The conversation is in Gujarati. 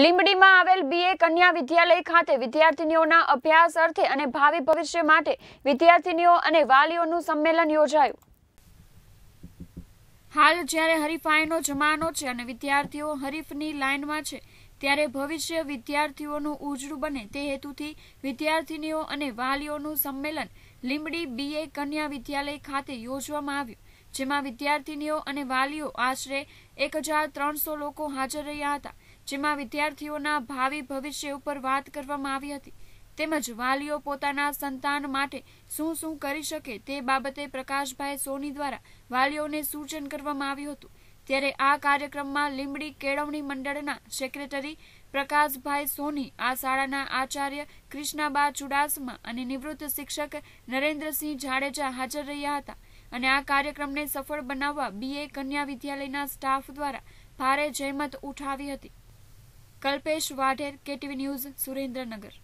લીંબડીમાં આવેલ બીએ કન્યા વિદ્યાલય ખાતે વિદ્યાર્થીનીઓના અભ્યાસ અર્થે અને ભાવિ ભવિષ્ય માટે વિદ્યાર્થીનીઓ અને વાલીઓનું સંમેલન યોજાયું હાલ જ્યારે હરીફાઈનો જમાનો છે અને વિદ્યાર્થીઓ હરીફની લાઇનમાં છે ત્યારે ભવિષ્ય વિદ્યાર્થીઓનું ઉજળું બને તે હેતુથી વિદ્યાર્થીનીઓ અને વાલીઓનું સંમેલન લીંબડી બીએ કન્યા વિદ્યાલય ખાતે યોજવામાં આવ્યું જેમાં વિદ્યાર્થીનીઓ અને વાલીઓ આશરે એક લોકો હાજર રહ્યા હતા જેમાં વિદ્યાર્થીઓના ભાવિ ભવિષ્ય ઉપર વાત કરવામાં આવી હતી તેમજ વાલીઓ પોતાના સંતાન માટે શું શું કરી શકે તે બાબતે પ્રકાશભાઈ સોની દ્વારા વાલીઓને સૂચન કરવામાં આવ્યું હતું ત્યારે આ કાર્યક્રમમાં લીંબડી કેળવણી મંડળના સેક્રેટરી પ્રકાશભાઈ સોની આ શાળાના આચાર્ય કૃષ્ણાબા ચુડાસમા અને નિવૃત્ત શિક્ષક નરેન્દ્રસિંહ જાડેજા હાજર રહ્યા હતા અને આ કાર્યક્રમને સફળ બનાવવા બીએ કન્યા વિદ્યાલયના સ્ટાફ દ્વારા ભારે જહેમત ઉઠાવી હતી કલ્પેશ વાઢેર કેટીવી ન્યૂઝ સુરેન્દ્રનગર